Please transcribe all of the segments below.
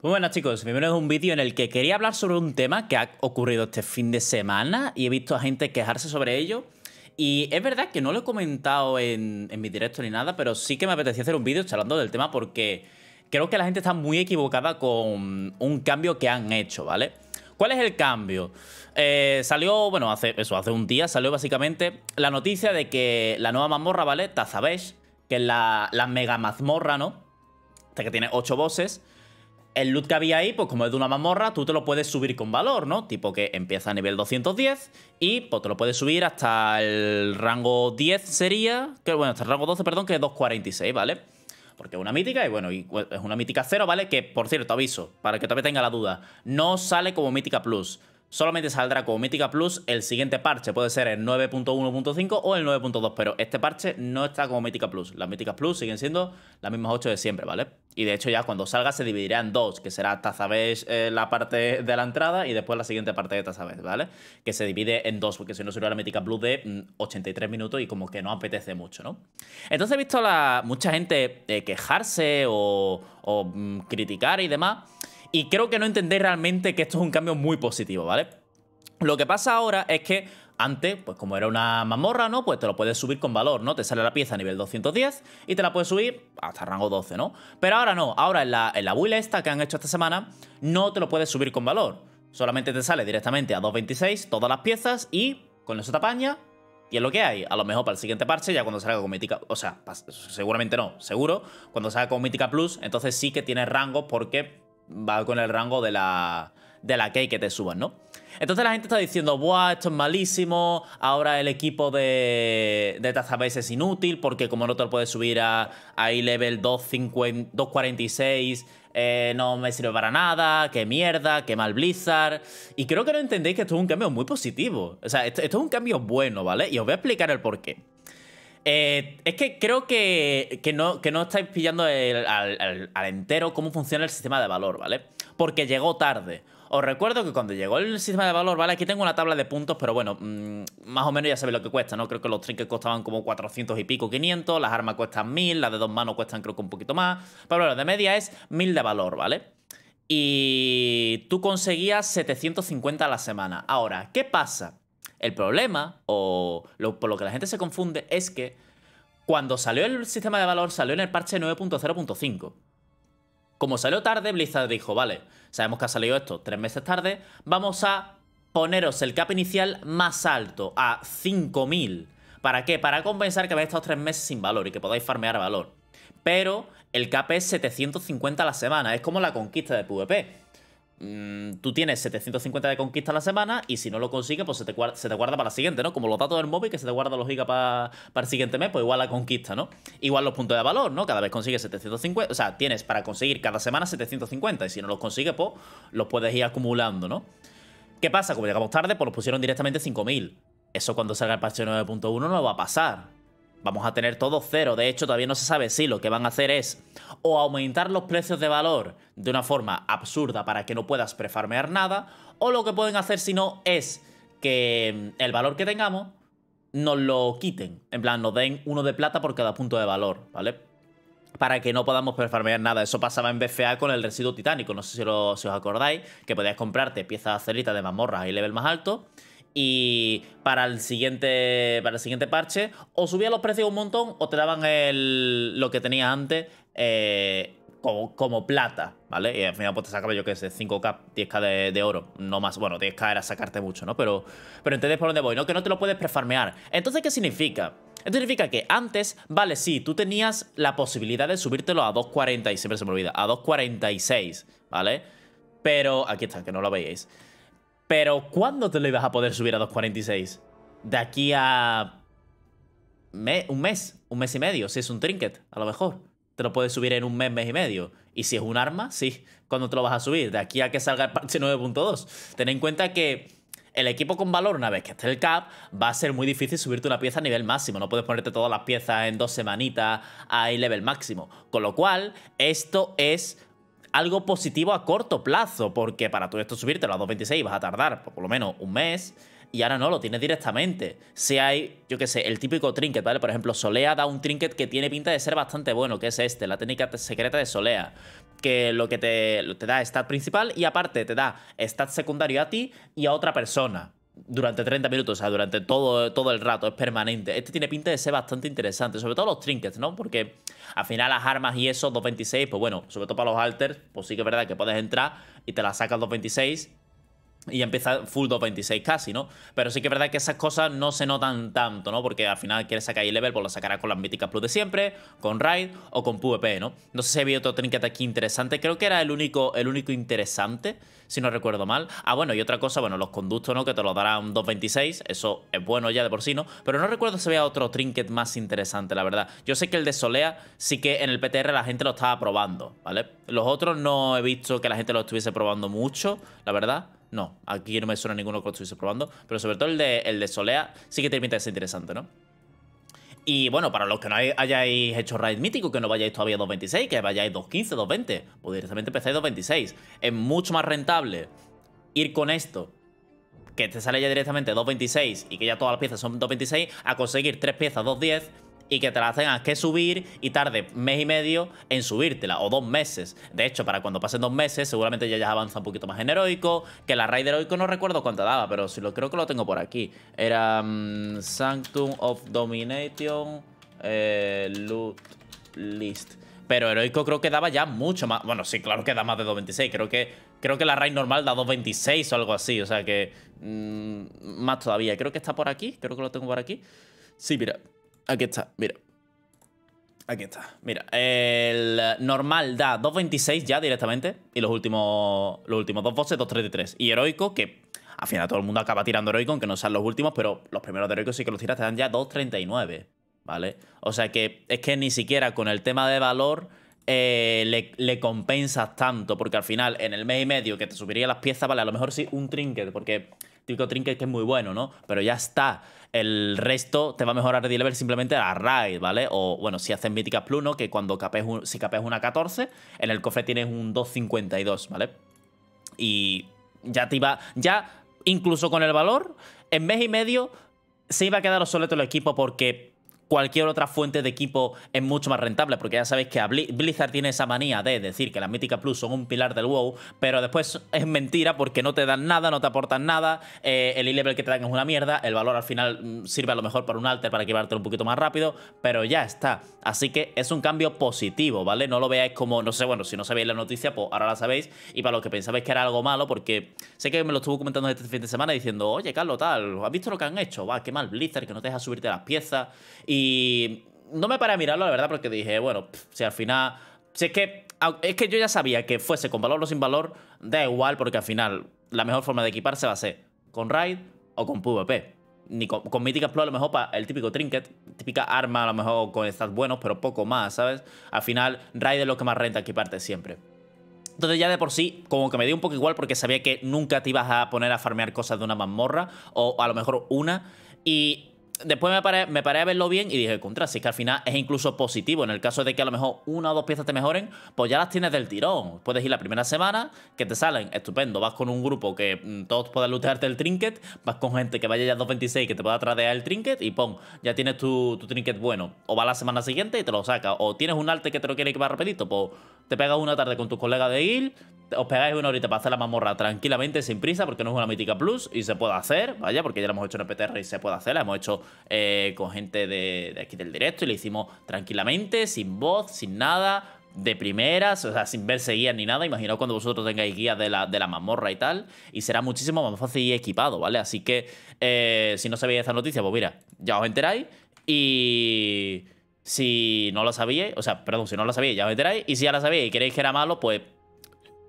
Muy pues buenas chicos, bienvenidos a un vídeo en el que quería hablar sobre un tema que ha ocurrido este fin de semana y he visto a gente quejarse sobre ello. Y es verdad que no lo he comentado en, mi directo ni nada, pero sí que me apetecía hacer un vídeo charlando del tema porque creo que la gente está muy equivocada con un cambio que han hecho, ¿vale? ¿Cuál es el cambio? Eh, salió, bueno, hace eso, hace un día salió básicamente la noticia de que la nueva mazmorra, ¿vale? Tazabesh, que es la, la mega mazmorra, ¿no? Esta que tiene 8 voces el loot que había ahí, pues como es de una mamorra, tú te lo puedes subir con valor, ¿no? Tipo que empieza a nivel 210 y pues te lo puedes subir hasta el rango 10 sería, que bueno, hasta el rango 12, perdón, que es 246, ¿vale? Porque es una mítica y bueno, y pues, es una mítica cero, ¿vale? Que por cierto, aviso, para que todavía tenga la duda, no sale como mítica plus solamente saldrá como Mítica Plus el siguiente parche. Puede ser el 9.1.5 o el 9.2, pero este parche no está como Mítica Plus. Las Míticas Plus siguen siendo las mismas 8 de siempre, ¿vale? Y de hecho ya cuando salga se dividirá en dos, que será Tazabesh eh, la parte de la entrada y después la siguiente parte de vez, ¿vale? Que se divide en dos, porque si no sería la Mítica Plus de 83 mm, minutos y como que no apetece mucho, ¿no? Entonces he visto la, mucha gente eh, quejarse o, mm, criticar y demás y creo que no entendéis realmente que esto es un cambio muy positivo, ¿vale? Lo que pasa ahora es que antes, pues como era una mazmorra, ¿no? Pues te lo puedes subir con valor, ¿no? Te sale la pieza a nivel 210 y te la puedes subir hasta rango 12, ¿no? Pero ahora no, ahora en la, en build esta que han hecho esta semana, no te lo puedes subir con valor. Solamente te sale directamente a 226 todas las piezas y con eso te y es lo que hay. A lo mejor para el siguiente parche, ya cuando salga con Mítica. O sea, seguramente no, seguro. Cuando salga con Mítica Plus, entonces sí que tienes rango porque va con el rango de la, de la key que te suban, ¿no? Entonces la gente está diciendo, buah, esto es malísimo, ahora el equipo de, de Tazabase es inútil porque como no te lo puedes subir a, a level 246, eh, no me sirve para nada, qué mierda, qué mal Blizzard. Y creo que no entendéis que esto es un cambio muy positivo. O sea, esto, esto es un cambio bueno, ¿vale? Y os voy a explicar el porqué. Eh, es que creo que, no, que no estáis pillando al, entero cómo funciona el sistema de valor, ¿vale? Porque llegó tarde. Os recuerdo que cuando llegó el sistema de valor, ¿vale? Aquí tengo una tabla de puntos, pero bueno, mm, más o menos ya sabéis lo que cuesta, ¿no? Creo que los trinkets costaban como 400 y pico, 500, las armas cuestan 1000, las de dos manos cuestan creo que un poquito más, pero bueno, de media es 1000 de valor, ¿vale? Y tú conseguías 750 a la semana. Ahora, ¿qué pasa? El problema, o lo, por lo que la gente se confunde, es que cuando salió el sistema de valor, salió en el parche 9.0.5. Como salió tarde, Blizzard dijo, vale, sabemos que ha salido esto tres meses tarde, vamos a poneros el cap inicial más alto, a 5.000. ¿Para qué? Para compensar que habéis estado tres meses sin valor y que podáis farmear valor. Pero el cap es 750 a la semana, es como la conquista de PvP. Mm, tú tienes 750 de conquista a la semana y si no lo consigues, pues se te, guarda, se te guarda para la siguiente, ¿no? Como los datos del móvil que se te guarda los gigas para, el siguiente mes, pues igual la conquista, ¿no? Igual los puntos de valor, ¿no? Cada vez consigues 750, o sea, tienes para conseguir cada semana 750 y si no los consigues, pues los puedes ir acumulando, ¿no? ¿Qué pasa? Como llegamos tarde, pues los pusieron directamente 5000. Eso cuando salga el parche 9.1 no va a pasar vamos a tener todo cero. De hecho, todavía no se sabe si lo que van a hacer es o aumentar los precios de valor de una forma absurda para que no puedas prefarmear nada, o lo que pueden hacer si no es que mm, el valor que tengamos nos lo quiten. En plan, nos den uno de plata por cada punto de valor, ¿vale? Para que no podamos prefarmear nada. Eso pasaba en BFA con el residuo titánico. No sé si, os acordáis, que podías comprarte piezas aceritas de mazmorras y level más alto y para el siguiente para el siguiente parche o subía los precios un montón o te daban el, lo que tenías antes eh, como, plata, ¿vale? Y al final pues te sacaba yo qué sé, 5k, 10k de, oro, no más, bueno, 10k era sacarte mucho, ¿no? Pero, pero entendés por dónde voy, ¿no? Que no te lo puedes prefarmear. Entonces, ¿qué significa? Esto significa que antes, vale, sí, tú tenías la posibilidad de subírtelo a 2.40, y siempre se me olvida, a 2.46, ¿vale? Pero, aquí está, que no lo veíais. Pero ¿cuándo te lo ibas a poder subir a 2.46? De aquí a... un mes, un mes y medio, si es un trinket, a lo mejor. Te lo puedes subir en un mes, mes y medio. Y si es un arma, sí. ¿Cuándo te lo vas a subir? De aquí a que salga el parche 9.2. Ten en cuenta que el equipo con valor, una vez que esté el cap, va a ser muy difícil subirte una pieza a nivel máximo. No puedes ponerte todas las piezas en dos semanitas a nivel máximo. Con lo cual, esto es algo positivo a corto plazo, porque para tú esto subirte a 2.26 vas a tardar por lo menos un mes, y ahora no, lo tienes directamente. Si hay, yo qué sé, el típico trinket, ¿vale? Por ejemplo, Solea da un trinket que tiene pinta de ser bastante bueno, que es este, la técnica secreta de Solea. Que lo que te, te da stat principal y aparte te da stat secundario a ti y a otra persona durante 30 minutos, o sea, durante todo, todo el rato, es permanente. Este tiene pinta de ser bastante interesante, sobre todo los trinkets, ¿no? Porque al final las armas y eso, 226, pues bueno, sobre todo para los alters, pues sí que es verdad que puedes entrar y te las sacas 226 y empieza full 2.26 casi, ¿no? Pero sí que es verdad que esas cosas no se notan tanto, ¿no? Porque al final quieres sacar el level pues lo sacarás con las míticas plus de siempre, con raid o con PvP, ¿no? No sé si había otro trinket aquí interesante, creo que era el único, el único interesante, si no recuerdo mal. Ah, bueno, y otra cosa, bueno, los conductos, ¿no? Que te los darán 2.26, eso es bueno ya de por sí, ¿no? Pero no recuerdo si había otro trinket más interesante, la verdad. Yo sé que el de Solea sí que en el PTR la gente lo estaba probando, ¿vale? Los otros no he visto que la gente lo estuviese probando mucho, la verdad. No, aquí no me suena ninguno que lo estuviese probando. Pero sobre todo el de, el de Solea sí que te es ser interesante, ¿no? Y bueno, para los que no hayáis hecho raid mítico, que no vayáis todavía a 2.26, que vayáis 2.15, 2.20, pues directamente empezáis 2.26. Es mucho más rentable ir con esto, que te sale ya directamente 2.26 y que ya todas las piezas son 2.26, a conseguir tres piezas 2.10 y que te la tengas ah, que subir y tarde mes y medio en subírtela, o dos meses. De hecho, para cuando pasen dos meses, seguramente ya ya avanza un poquito más en heroico, que la raid de heroico no recuerdo cuánto daba, pero si lo creo que lo tengo por aquí. Era mm, Sanctum of Domination eh, Loot List. Pero heroico creo que daba ya mucho más. Bueno, sí, claro que da más de 2.26. Creo que, creo que la raid normal da 2.26 o algo así. O sea que... Mm, más todavía. Creo que está por aquí. Creo que lo tengo por aquí. Sí, mira. Aquí está, mira. Aquí está, mira. El normal da 2.26 ya directamente. Y los últimos, los últimos dos bosses, 2.33. Y heroico, que al final todo el mundo acaba tirando heroico, aunque no sean los últimos, pero los primeros de heroico sí que los tiras, te dan ya 2.39. ¿Vale? O sea que es que ni siquiera con el tema de valor eh, le, le, compensas tanto, porque al final en el mes y medio que te subiría las piezas, vale, a lo mejor sí un trinket, porque típico trinket que es muy bueno, ¿no? Pero ya está. El resto te va a mejorar de level simplemente a raid, ¿vale? O bueno, si haces míticas plus, Que cuando capes si capes una 14, en el cofre tienes un 2.52, ¿vale? Y ya te iba. Ya, incluso con el valor, en mes y medio se iba a quedar obsoleto el equipo porque cualquier otra fuente de equipo es mucho más rentable, porque ya sabéis que Blizzard tiene esa manía de decir que las Mítica Plus son un pilar del WoW, pero después es mentira porque no te dan nada, no te aportan nada, eh, el e-level que te dan es una mierda, el valor al final mm, sirve a lo mejor para un alter para equivarte un poquito más rápido, pero ya está. Así que es un cambio positivo, ¿vale? No lo veáis como, no sé, bueno, si no sabéis la noticia, pues ahora la sabéis, y para los que pensabais que era algo malo, porque sé que me lo estuvo comentando este fin de semana diciendo, oye, Carlos, tal, ¿has visto lo que han hecho? Va, qué mal Blizzard, que no te deja subirte las piezas, y y no me paré a mirarlo, la verdad, porque dije, bueno, si al final. Si es que. Es que yo ya sabía que fuese con valor o sin valor, da igual, porque al final la mejor forma de equiparse va a ser con raid o con PvP. Ni con, Mythic Explorer, a lo mejor para el típico trinket, típica arma a lo mejor con stats buenos, pero poco más, ¿sabes? Al final, raid es lo que más renta equiparte siempre. Entonces ya de por sí, como que me dio un poco igual porque sabía que nunca te ibas a poner a farmear cosas de una mazmorra, o a lo mejor una, y después me paré, me paré a verlo bien y dije, contra, si es que al final es incluso positivo. En el caso de que a lo mejor una o dos piezas te mejoren, pues ya las tienes del tirón. Puedes ir la primera semana, que te salen, estupendo. Vas con un grupo que mm, todos puedan lootearte el trinket, vas con gente que vaya ya a 2.26 que te pueda tradear el trinket y pon, ya tienes tu, tu trinket bueno. O va la semana siguiente y te lo saca. O tienes un arte que te lo quiere que va rapidito, pues te pegas una tarde con tus colegas de guild, os pegáis una horita para hacer la mamorra tranquilamente, sin prisa, porque no es una mítica plus y se puede hacer, vaya, porque ya lo hemos hecho en el PTR y se puede hacer, la hemos hecho eh, con gente de, aquí del directo y lo hicimos tranquilamente, sin voz, sin nada. De primeras, o sea, sin verse guías ni nada. Imaginaos cuando vosotros tengáis guías de la, de la mazmorra y tal. Y será muchísimo más fácil y equipado, ¿vale? Así que, eh, si no sabéis esta noticia, pues mira, ya os enteráis. Y si no lo sabíais, o sea, perdón, si no lo sabíais, ya os enteráis. Y si ya lo sabíais y queréis que era malo, pues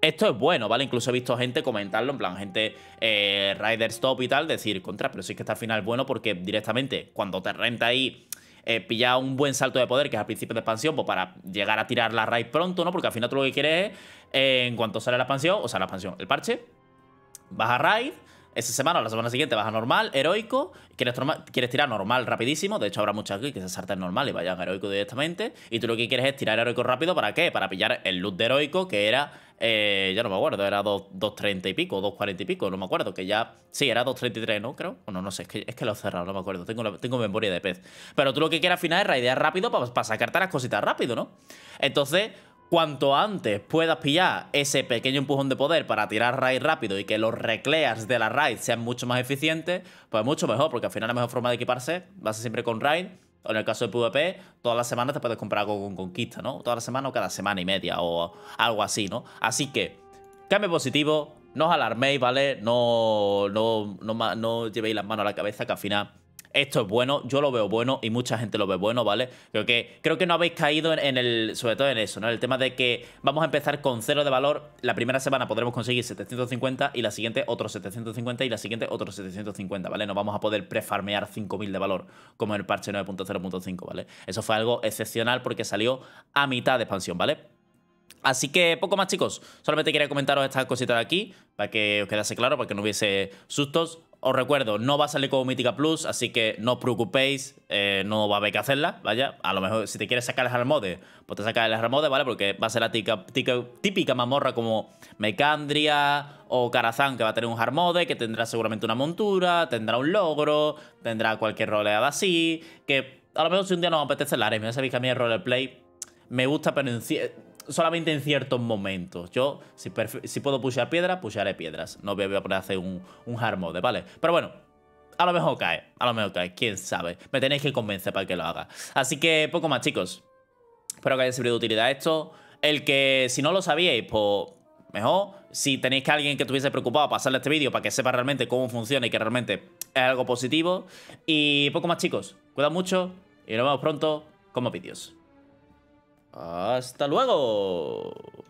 esto es bueno, ¿vale? Incluso he visto gente comentarlo, en plan, gente eh, Rider Stop y tal, decir, contra, pero sí que está al final bueno porque directamente cuando te renta ahí eh, un buen salto de poder, que es al principio de expansión, pues para llegar a tirar la raid pronto, ¿no? Porque al final tú lo que quieres es, eh, en cuanto sale la expansión, o sea, la expansión, el parche, vas a raid, esa semana o la semana siguiente vas a normal, heroico. Quieres, tirar normal rapidísimo. De hecho, habrá muchos aquí que se salten normal y vayan a heroico directamente. Y tú lo que quieres es tirar heroico rápido. ¿Para qué? Para pillar el loot de heroico que era. Eh, ya no me acuerdo, era 2.30 y pico, 2.40 y pico, no me acuerdo, que ya... Sí, era 2.33, ¿no? Creo. Bueno, no sé, es que, es que lo he cerrado, no me acuerdo. Tengo, tengo memoria de pez. Pero tú lo que quieres al final es raidear rápido para, para sacarte las cositas rápido, ¿no? Entonces, Cuanto antes puedas pillar ese pequeño empujón de poder para tirar raid rápido y que los recleas de la raid sean mucho más eficientes, pues mucho mejor, porque al final la mejor forma de equiparse va a ser siempre con raid. O en el caso de PvP, todas las semanas te puedes comprar algo con conquista, ¿no? Toda la semana o cada semana y media o algo así, ¿no? Así que, cambio positivo, no os alarméis, ¿vale? No, no, no llevéis las manos a la cabeza que al final esto es bueno, yo lo veo bueno y mucha gente lo ve bueno, ¿vale? Creo que, creo que no habéis caído en, el, sobre todo en eso, ¿no? El tema de que vamos a empezar con cero de valor, la primera semana podremos conseguir 750 y la siguiente otros 750 y la siguiente otros 750, ¿vale? No vamos a poder prefarmear 5000 de valor como en el parche 9.0.5, ¿vale? Eso fue algo excepcional porque salió a mitad de expansión, ¿vale? Así que poco más chicos, solamente quería comentaros estas cositas de aquí para que os quedase claro, para que no hubiese sustos os recuerdo, no va a salir como Mítica Plus, así que no os preocupéis, eh, no va a haber que hacerla, vaya. A lo mejor si te quieres sacar el Harmode, pues te sacas el Harmode, ¿vale? Porque va a ser la típica mamorra como Mecandria o Karazán, que va a tener un Harmode, que tendrá seguramente una montura, tendrá un logro, tendrá cualquier roleada así, que a lo mejor si un día nos apetece la área. Ya sabéis que a mí el roleplay me gusta, pero en solamente en ciertos momentos. Yo, si, puedo pushear piedras, pushearé piedras. No voy a poner a hacer un, un hard mode, ¿vale? Pero bueno, a lo mejor cae, a lo mejor cae, quién sabe. Me tenéis que convencer para que lo haga. Así que poco más, chicos. Espero que haya servido de utilidad esto. El que, si no lo sabíais, pues mejor. Si tenéis que alguien que estuviese preocupado, pasarle este vídeo para que sepa realmente cómo funciona y que realmente es algo positivo. Y poco más, chicos. Cuidado mucho y nos vemos pronto con más vídeos. Hasta luego.